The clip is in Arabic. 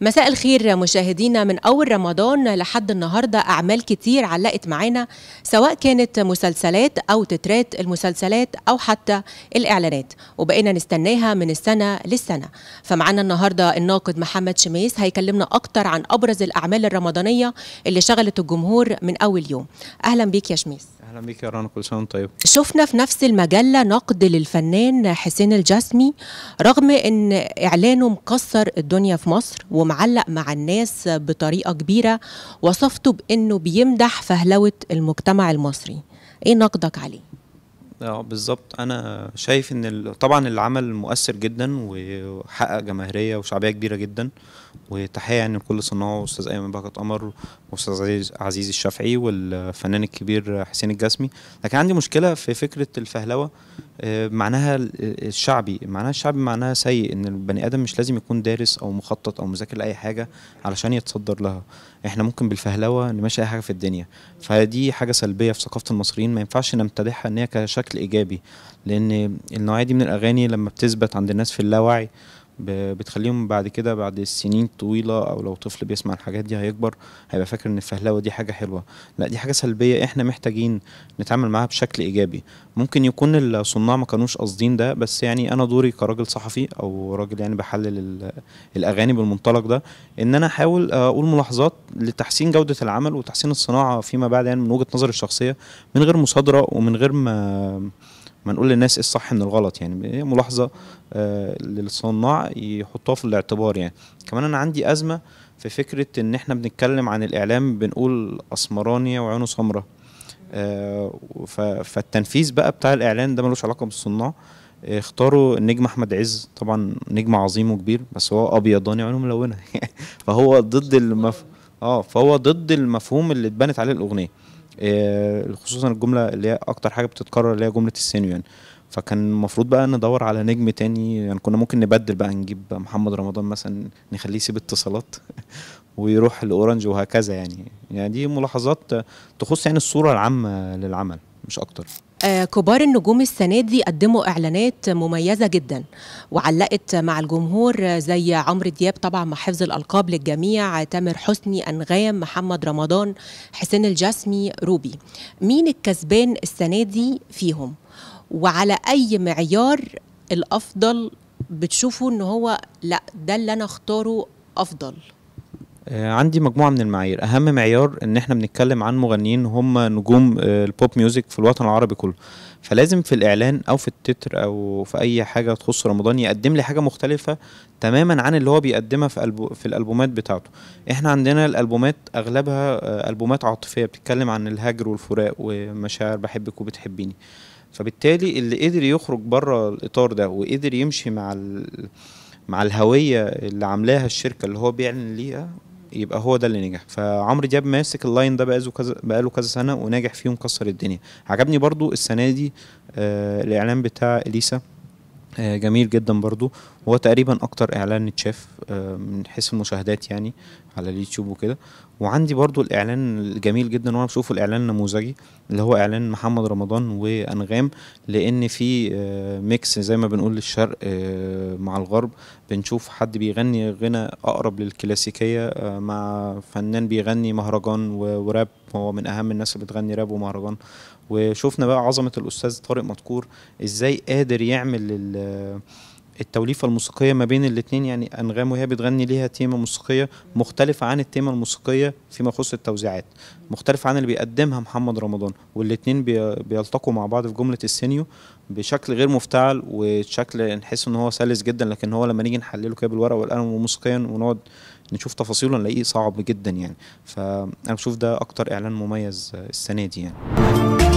مساء الخير مشاهدينا من أول رمضان لحد النهاردة أعمال كتير علقت معانا سواء كانت مسلسلات أو تترات المسلسلات أو حتى الإعلانات وبقينا نستناها من السنة للسنة فمعانا النهاردة الناقد محمد شميس هيكلمنا أكتر عن أبرز الأعمال الرمضانية اللي شغلت الجمهور من أول يوم أهلا بيك يا شميس اهلا بيك يا رنا كل سنه وانت طيب شفنا في نفس المجله نقد للفنان حسين الجسمي رغم ان اعلانه مكسر الدنيا في مصر ومعلق مع الناس بطريقه كبيره وصفته بانه بيمدح فهلوه المجتمع المصري ايه نقدك عليه اه بالظبط انا شايف ان طبعا العمل مؤثر جدا وحقق جماهيريه وشعبيه كبيره جدا وتحيه يعني لكل صناعه استاذ ايمن بكت قمر واستاذ عزيز الشافعي والفنان الكبير حسين الجسمي لكن عندي مشكله في فكره الفهلوه آه، معناها الشعبي معناها الشعبي معناها سيء ان البني ادم مش لازم يكون دارس او مخطط او مذاكر لاي حاجه علشان يتصدر لها احنا ممكن بالفهلوه نمشي اي حاجه في الدنيا فدي حاجه سلبيه في ثقافه المصريين ما ينفعش نمتدحها ان هي كشكل بشكل ايجابي لان النوعيه دي من الاغاني لما بتثبت عند الناس في اللاوعي بتخليهم بعد كده بعد السنين الطويله او لو طفل بيسمع الحاجات دي هيكبر هيبقى فاكر ان الفهلوه دي حاجه حلوه لا دي حاجه سلبيه احنا محتاجين نتعامل معاها بشكل ايجابي ممكن يكون الصناع ما كانوش قاصدين ده بس يعني انا دوري كراجل صحفي او راجل يعني بحلل الاغاني بالمنطلق ده ان انا احاول اقول ملاحظات لتحسين جوده العمل وتحسين الصناعه فيما بعد يعني من وجهه نظري الشخصيه من غير مصادره ومن غير ما ما نقول للناس ايه الصح من الغلط يعني هي ملاحظه آه، للصناع يحطوها في الاعتبار يعني كمان انا عندي ازمه في فكره ان احنا بنتكلم عن الاعلام بنقول اسمرانيه وعينه سمراء آه، فالتنفيذ بقى بتاع الاعلان ده ملوش علاقه بالصناع اختاروا النجم احمد عز طبعا نجم عظيم وكبير بس هو ابيضاني وعيونه ملونه فهو ضد المف... اه فهو ضد المفهوم اللي اتبنت عليه الاغنيه آه، خصوصا الجمله اللي هي اكتر حاجه بتتكرر اللي هي جمله السينيو يعني فكان المفروض بقى ندور على نجم تاني يعني كنا ممكن نبدل بقى نجيب محمد رمضان مثلا نخليه يسيب اتصالات ويروح الاورنج وهكذا يعني يعني دي ملاحظات تخص يعني الصوره العامه للعمل مش اكتر آه، كبار النجوم السنة دي قدموا إعلانات مميزة جدا وعلقت مع الجمهور زي عمرو دياب طبعا مع حفظ الألقاب للجميع تامر حسني أنغام محمد رمضان حسين الجسمي روبي مين الكسبان السنة دي فيهم وعلى أي معيار الأفضل بتشوفوا إن هو لأ ده اللي أنا أختاره أفضل آه، عندي مجموعه من المعايير اهم معيار ان احنا بنتكلم عن مغنيين هم نجوم آه، البوب ميوزك في الوطن العربي كله فلازم في الاعلان او في التتر او في اي حاجه تخص رمضان يقدم لي حاجه مختلفه تماما عن اللي هو بيقدمها في ألبو في الالبومات بتاعته احنا عندنا الالبومات اغلبها آه، البومات عاطفيه بتتكلم عن الهجر والفراق ومشاعر بحبك وبتحبيني فبالتالي اللي قدر يخرج بره الاطار ده وقدر يمشي مع ال... مع الهويه اللي عاملاها الشركه اللي هو بيعلن ليها يبقى هو ده اللي نجح فعمرو دياب ماسك اللاين ده بقاله كذا بقاله كذا سنه وناجح فيه ومكسر الدنيا عجبني برضو السنه دي آه الاعلان بتاع اليسا آه، جميل جدا برضو وهو تقريبا اكتر اعلان اتشاف آه، من حيث المشاهدات يعني على اليوتيوب وكده وعندي برضو الاعلان الجميل جدا وانا بشوفه الاعلان النموذجي اللي هو اعلان محمد رمضان وانغام لان في آه، ميكس زي ما بنقول للشرق مع الغرب بنشوف حد بيغني غنى اقرب للكلاسيكيه مع فنان بيغني مهرجان وراب هو من اهم الناس اللي بتغني راب ومهرجان وشفنا بقى عظمه الاستاذ طارق مدكور ازاي قادر يعمل التوليفه الموسيقيه ما بين الاثنين يعني انغام وهي بتغني ليها تيمه موسيقيه مختلفه عن التيمه الموسيقيه فيما يخص التوزيعات مختلفه عن اللي بيقدمها محمد رمضان والاثنين بيلتقوا مع بعض في جمله السينيو بشكل غير مفتعل وشكل نحس ان هو سلس جدا لكن هو لما نيجي نحلله كده بالورقه والقلم وموسيقيا ونقعد نشوف تفاصيله نلاقيه صعب جدا يعني فانا بشوف ده اكتر اعلان مميز السنه دي يعني